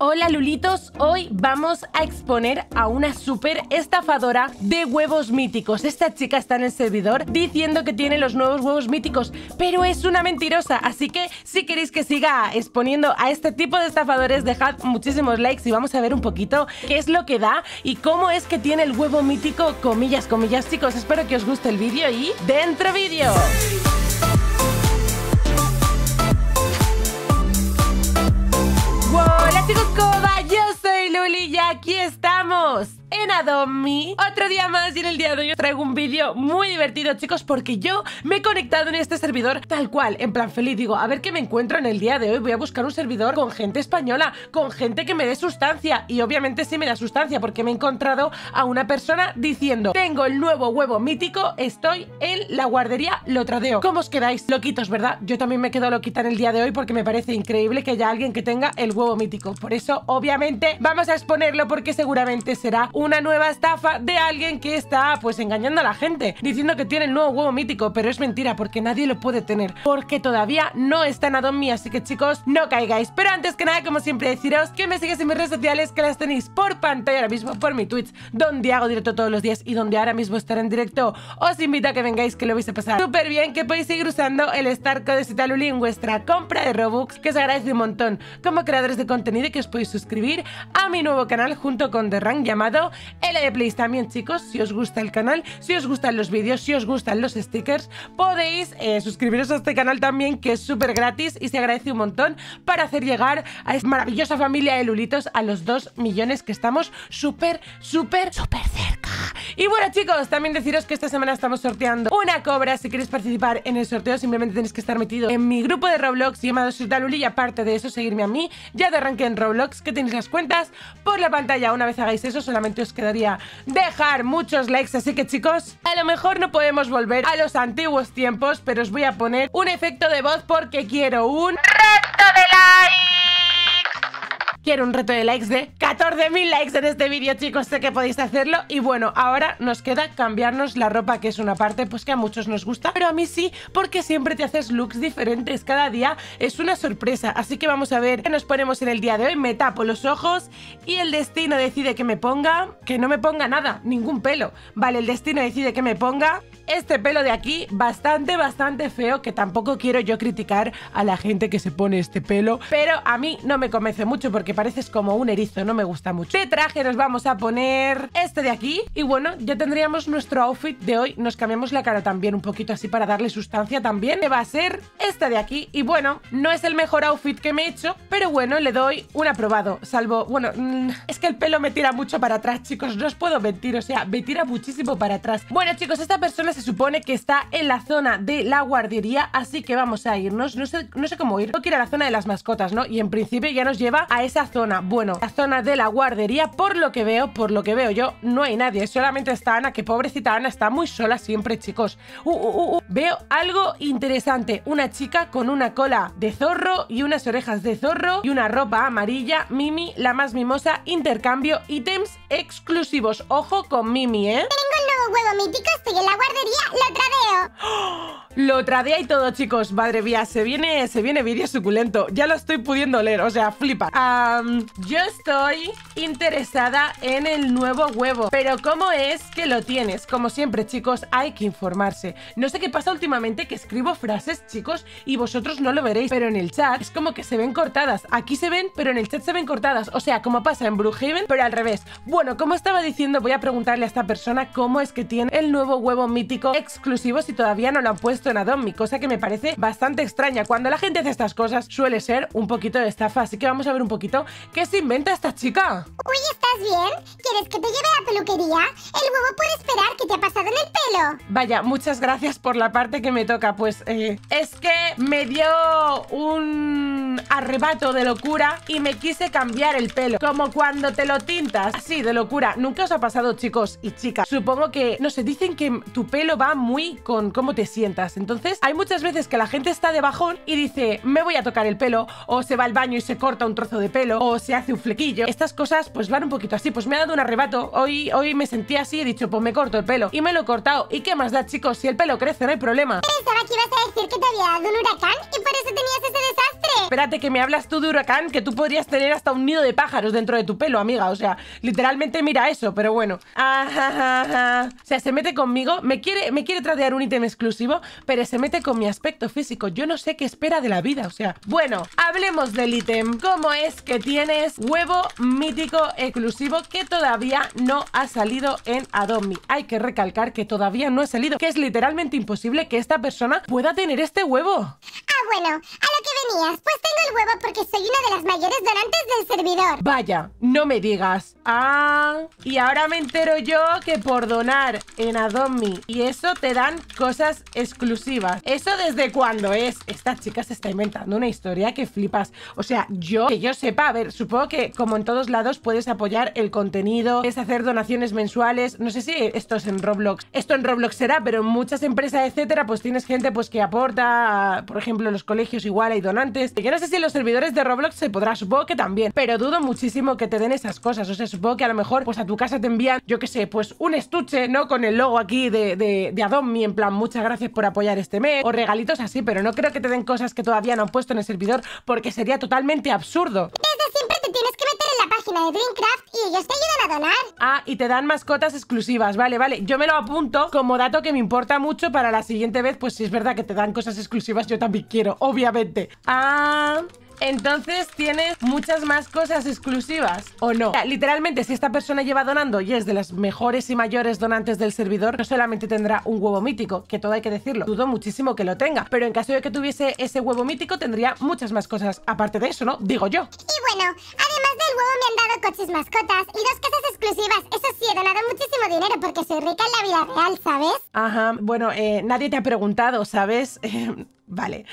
Hola Lulitos, hoy vamos a exponer a una super estafadora de huevos míticos. Esta chica está en el servidor diciendo que tiene los nuevos huevos míticos, pero es una mentirosa, así que si queréis que siga exponiendo a este tipo de estafadores, dejad muchísimos likes y vamos a ver un poquito qué es lo que da y cómo es que tiene el huevo mítico, comillas, comillas, chicos. Espero que os guste el vídeo y dentro vídeo. yo soy Luli y aquí estamos en Adomi. Otro día más y en el día de hoy os traigo un vídeo muy divertido, chicos, porque yo me he conectado en este servidor tal cual, en plan feliz. Digo, a ver qué me encuentro en el día de hoy. Voy a buscar un servidor con gente española, con gente que me dé sustancia. Y obviamente sí me da sustancia, porque me he encontrado a una persona diciendo, tengo el nuevo huevo mítico, estoy en la guardería, lo tradeo. ¿Cómo os quedáis? Loquitos, ¿verdad? Yo también me quedo loquita en el día de hoy porque me parece increíble que haya alguien que tenga el huevo mítico. Por eso, obviamente, vamos a exponerlo porque seguramente será una nueva estafa de alguien que está pues engañando a la gente, diciendo que tiene el nuevo huevo mítico, pero es mentira porque nadie lo puede tener, porque todavía no está en mí así que chicos, no caigáis. Pero antes que nada, como siempre, deciros que me sigáis en mis redes sociales, que las tenéis por pantalla ahora mismo, por mi Twitch, donde hago directo todos los días y donde ahora mismo estaré en directo. Os invito a que vengáis, que lo vais a pasar súper bien, que podéis seguir usando el Star Code Citaluli en vuestra compra de Robux, que os agradece un montón como creadores de contenido y que os podéis suscribir a mi nuevo canal junto con The Rank llamado el de PlayStation también, chicos, si os gusta el canal, si os gustan los vídeos, si os gustan los stickers, podéis eh, suscribiros a este canal también, que es súper gratis y se agradece un montón para hacer llegar a esta maravillosa familia de Lulitos a los 2 millones que estamos súper, súper, súper cerca. Y bueno chicos, también deciros que esta semana estamos sorteando una cobra Si queréis participar en el sorteo simplemente tenéis que estar metido en mi grupo de Roblox llamado Luli Y aparte de eso seguirme a mí, ya de arranque en Roblox que tenéis las cuentas por la pantalla Una vez hagáis eso solamente os quedaría dejar muchos likes Así que chicos, a lo mejor no podemos volver a los antiguos tiempos Pero os voy a poner un efecto de voz porque quiero un resto de likes Quiero un reto de likes de 14.000 likes en este vídeo, chicos. Sé que podéis hacerlo. Y bueno, ahora nos queda cambiarnos la ropa, que es una parte pues que a muchos nos gusta. Pero a mí sí, porque siempre te haces looks diferentes cada día. Es una sorpresa. Así que vamos a ver qué nos ponemos en el día de hoy. Me tapo los ojos y el destino decide que me ponga... Que no me ponga nada, ningún pelo. Vale, el destino decide que me ponga este pelo de aquí bastante, bastante feo, que tampoco quiero yo criticar a la gente que se pone este pelo, pero a mí no me convence mucho porque pareces como un erizo, no me gusta mucho. De traje nos vamos a poner este de aquí y bueno, ya tendríamos nuestro outfit de hoy. Nos cambiamos la cara también un poquito así para darle sustancia también, que va a ser este de aquí y bueno, no es el mejor outfit que me he hecho, pero bueno, le doy un aprobado, salvo, bueno, mm, es que el pelo me tira mucho para atrás, chicos, no os puedo mentir, o sea, me tira muchísimo para atrás. Bueno, chicos, esta persona es se supone que está en la zona de la guardería, así que vamos a irnos. No sé, no sé cómo ir. Tengo que ir a la zona de las mascotas, ¿no? Y en principio ya nos lleva a esa zona. Bueno, la zona de la guardería, por lo que veo, por lo que veo yo, no hay nadie. Solamente está Ana, que pobrecita Ana está muy sola siempre, chicos. Uh, uh, uh, veo algo interesante. Una chica con una cola de zorro y unas orejas de zorro y una ropa amarilla. Mimi, la más mimosa, intercambio, ítems exclusivos. Ojo con Mimi, ¿eh? huevo mítico estoy en la guardería, lo tradeo. ¡Ah! Lo tradea y todo, chicos. Madre mía, se viene, se viene vídeo suculento. Ya lo estoy pudiendo leer, o sea, flipa. yo estoy interesada en el nuevo huevo. Pero ¿cómo es que lo tienes? Como siempre, chicos, hay que informarse. No sé qué pasa últimamente que escribo frases, chicos, y vosotros no lo veréis. Pero en el chat es como que se ven cortadas. Aquí se ven, pero en el chat se ven cortadas. O sea, como pasa en Brookhaven, pero al revés. Bueno, como estaba diciendo, voy a preguntarle a esta persona cómo es que tiene el nuevo huevo mítico exclusivo si todavía no lo han puesto mi cosa que me parece bastante extraña. Cuando la gente hace estas cosas suele ser un poquito de estafa, así que vamos a ver un poquito qué se inventa esta chica. Uy, ¿estás bien? ¿Quieres que te lleve a la peluquería? El huevo puede esperar que te ha pasado en el pelo. Vaya, muchas gracias por la parte que me toca, pues eh, es que me dio un arrebato de locura y me quise cambiar el pelo, como cuando te lo tintas, así de locura. Nunca os ha pasado, chicos y chicas. Supongo que, no sé, dicen que tu pelo va muy con cómo te sientas. Entonces, hay muchas veces que la gente está de bajón y dice, me voy a tocar el pelo, o se va al baño y se corta un trozo de pelo, o se hace un flequillo. Estas cosas, pues van un poquito así. Pues me ha dado un arrebato. Hoy, hoy me sentí así y he dicho, pues me corto el pelo. Y me lo he cortado. ¿Y qué más da, chicos? Si el pelo crece, no hay problema. Pensaba que ibas a decir que te había dado un huracán y por eso tenías ese desastre. Espérate, que me hablas tú de huracán, que tú podrías tener hasta un nido de pájaros dentro de tu pelo, amiga. O sea, literalmente mira eso, pero bueno. Ah, o sea, se mete conmigo, me quiere, me quiere tradear un ítem exclusivo, pero se mete con mi aspecto físico. Yo no sé qué espera de la vida, o sea... Bueno, hablemos del ítem. ¿Cómo es que tienes huevo mítico exclusivo que todavía no ha salido en Adomi? Hay que recalcar que todavía no ha salido, que es literalmente imposible que esta persona pueda tener este huevo. Ah, bueno, venías? Pues tengo el huevo porque soy una de las mayores donantes del servidor. Vaya, no me digas. Ah, y ahora me entero yo que por donar en Adomi y eso te dan cosas exclusivas. ¿Eso desde cuándo es? Esta chica se está inventando una historia que flipas. O sea, yo, que yo sepa, a ver, supongo que como en todos lados puedes apoyar el contenido, es hacer donaciones mensuales, no sé si esto es en Roblox, esto en Roblox será, pero en muchas empresas, etcétera, pues tienes gente pues que aporta, por ejemplo, en los colegios igual hay y yo no sé si en los servidores de Roblox se podrá, supongo que también, pero dudo muchísimo que te den esas cosas. O sea, supongo que a lo mejor pues a tu casa te envían, yo qué sé, pues un estuche, ¿no? Con el logo aquí de, de, de en plan, muchas gracias por apoyar este mes, o regalitos así, pero no creo que te den cosas que todavía no han puesto en el servidor porque sería totalmente absurdo. Desde siempre te tienes que meter en la página de Dreamcraft y ellos te ayudan a donar. Ah, y te dan mascotas exclusivas, vale, vale. Yo me lo apunto como dato que me importa mucho para la siguiente vez, pues si es verdad que te dan cosas exclusivas, yo también quiero, obviamente. Ah... Entonces tienes muchas más cosas exclusivas, ¿o no? O sea, literalmente, si esta persona lleva donando y es de las mejores y mayores donantes del servidor, no solamente tendrá un huevo mítico, que todo hay que decirlo, dudo muchísimo que lo tenga, pero en caso de que tuviese ese huevo mítico, tendría muchas más cosas, aparte de eso, ¿no? Digo yo. Y bueno, además del huevo me han dado coches mascotas y dos casas exclusivas. Eso sí, he donado muchísimo dinero porque soy rica en la vida real, ¿sabes? Ajá, bueno, eh, nadie te ha preguntado, ¿sabes? Eh, Vale.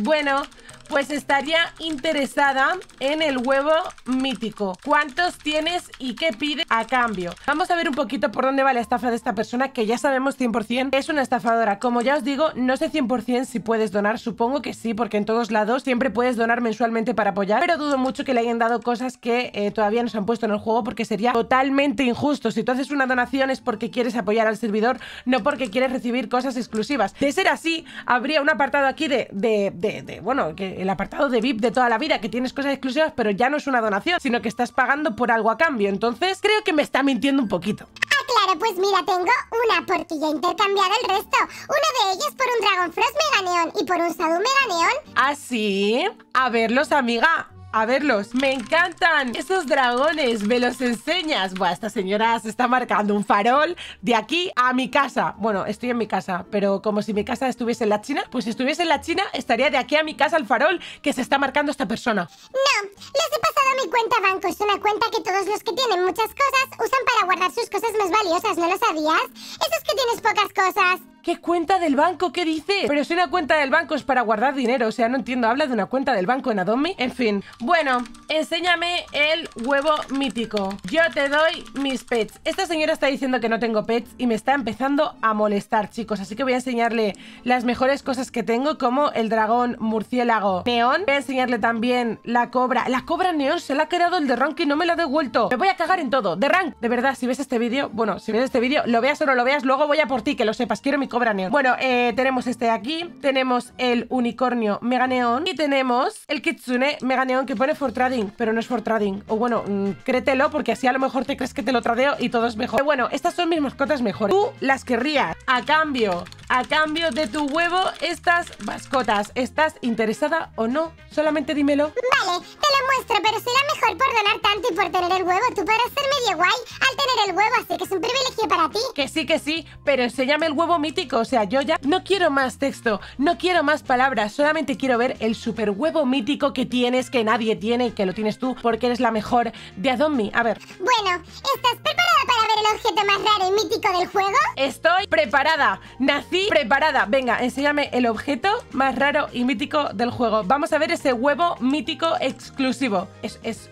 bueno, pues estaría interesada en el huevo mítico. ¿Cuántos tienes y qué pide a cambio? Vamos a ver un poquito por dónde va la estafa de esta persona, que ya sabemos 100% es una estafadora. Como ya os digo, no sé 100% si puedes donar, supongo que sí, porque en todos lados siempre puedes donar mensualmente para apoyar, pero dudo mucho que le hayan dado cosas que eh, todavía no se han puesto en el juego, porque sería totalmente injusto. Si tú haces una donación es porque quieres apoyar al servidor, no porque quieres recibir cosas exclusivas. De ser así, habrá habría un apartado aquí de, de, de, bueno, que el apartado de VIP de toda la vida, que tienes cosas exclusivas, pero ya no es una donación, sino que estás pagando por algo a cambio. Entonces, creo que me está mintiendo un poquito. Ah, claro, pues mira, tengo una porque ya he intercambiado el resto. Uno de ellos por un Dragon Frost Mega y por un Sadu Mega Neón. ¿Ah, sí? A verlos, amiga a verlos. ¡Me encantan! ¡Esos dragones! ¡Me los enseñas! Buah, esta señora se está marcando un farol de aquí a mi casa. Bueno, estoy en mi casa, pero como si mi casa estuviese en la China, pues si estuviese en la China, estaría de aquí a mi casa el farol que se está marcando esta persona. No, les he pasado mi cuenta banco. Es una cuenta que todos los que tienen muchas cosas usan para guardar sus cosas más valiosas, ¿no lo sabías? Esos que tienes pocas cosas. ¿Qué cuenta del banco? ¿Qué dice? Pero si una cuenta del banco es para guardar dinero, o sea, no entiendo. Habla de una cuenta del banco en Adomi, En fin, bueno, enséñame el huevo mítico. Yo te doy mis pets. Esta señora está diciendo que no tengo pets y me está empezando a molestar, chicos. Así que voy a enseñarle las mejores cosas que tengo, como el dragón murciélago neón. Voy a enseñarle también la cobra. La cobra neón se la ha quedado el de Rank y no me la ha devuelto. Me voy a cagar en todo. De Rank, de verdad, si ves este vídeo, bueno, si ves este vídeo, lo veas o no lo veas, luego voy a por ti, que lo sepas. Quiero mi cobra neón. Bueno, eh, tenemos este de aquí, tenemos el unicornio mega neón y tenemos el kitsune mega neón que pone for pero no es for trading. O bueno, mm, créetelo porque así a lo mejor te crees que te lo tradeo y todo es mejor. Pero bueno, estas son mis mascotas mejores. Tú las querrías a cambio, a cambio de tu huevo, estas mascotas. ¿Estás interesada o no? Solamente dímelo. Vale, te lo muestro, pero será mejor por donar tanto y por tener el huevo. Tú podrás ser medio guay al tener el huevo, así que es un privilegio para ti. Que sí, que sí, pero enséñame el huevo mítico. O sea, yo ya no quiero más texto, no quiero más palabras, solamente quiero ver el super huevo mítico que tienes, que nadie tiene que lo tienes tú porque eres la mejor de Adonmi A ver. Bueno, ¿estás preparada para ver el objeto más raro y mítico del juego? Estoy preparada. Nací preparada. Venga, enséñame el objeto más raro y mítico del juego. Vamos a ver ese huevo mítico exclusivo. Es, es,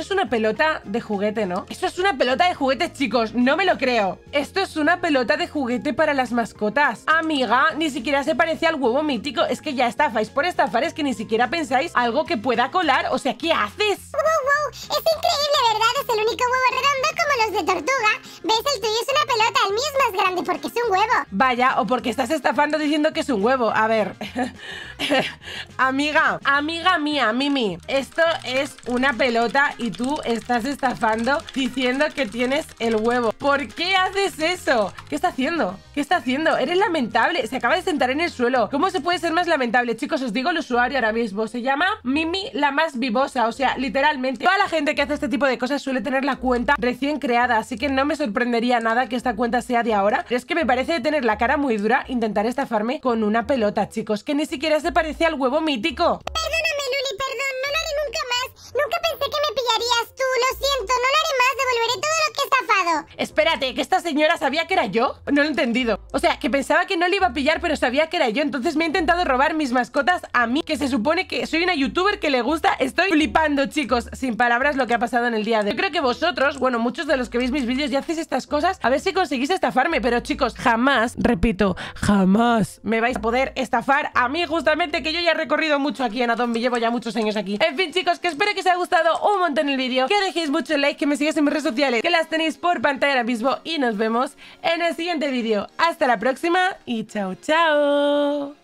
es una pelota de juguete, ¿no? Esto es una pelota de juguete, chicos. No me lo creo. Esto es una pelota de juguete para las mascotas. Amiga, ni siquiera se parece al huevo mítico. Es que ya estafáis por estafar. Es que ni siquiera pensáis algo que pueda colar. O sea, ¿qué haces? ¡Wow, wow! Es increíble, ¿verdad? Es el único huevo redondo los de tortuga, ves el tuyo es una pelota, el mío es más grande porque es un huevo. Vaya, o porque estás estafando diciendo que es un huevo. A ver, amiga, amiga mía, Mimi, esto es una pelota y tú estás estafando diciendo que tienes el huevo. ¿Por qué haces eso? ¿Qué está haciendo? ¿Qué está haciendo? Eres lamentable, se acaba de sentar en el suelo. ¿Cómo se puede ser más lamentable? Chicos, os digo el usuario ahora mismo, se llama Mimi la más vivosa, o sea, literalmente toda la gente que hace este tipo de cosas suele tener la cuenta recién creada así que no me sorprendería nada que esta cuenta sea de ahora. es que me parece tener la cara muy dura intentar estafarme con una pelota, chicos, que ni siquiera se parece al huevo mítico. Perdóname, Luli, perdón, no lo haré nunca más. Nunca pensé que me pillarías tú, lo siento, no lo haré más, devolveré todo lo que Espérate, ¿que esta señora sabía que era yo? No lo he entendido. O sea, que pensaba que no le iba a pillar, pero sabía que era yo. Entonces me ha intentado robar mis mascotas a mí, que se supone que soy una youtuber que le gusta. Estoy flipando, chicos. Sin palabras lo que ha pasado en el día de hoy. Yo creo que vosotros, bueno, muchos de los que veis mis vídeos y hacéis estas cosas. A ver si conseguís estafarme. Pero chicos, jamás, repito, jamás me vais a poder estafar a mí justamente, que yo ya he recorrido mucho aquí en Adobe. Llevo ya muchos años aquí. En fin, chicos, que espero que os haya gustado un montón el vídeo. Que dejéis mucho like, que me sigáis en mis redes sociales, que las tenéis por pantalla abismo mismo y nos vemos en el siguiente vídeo. Hasta la próxima y chao, chao.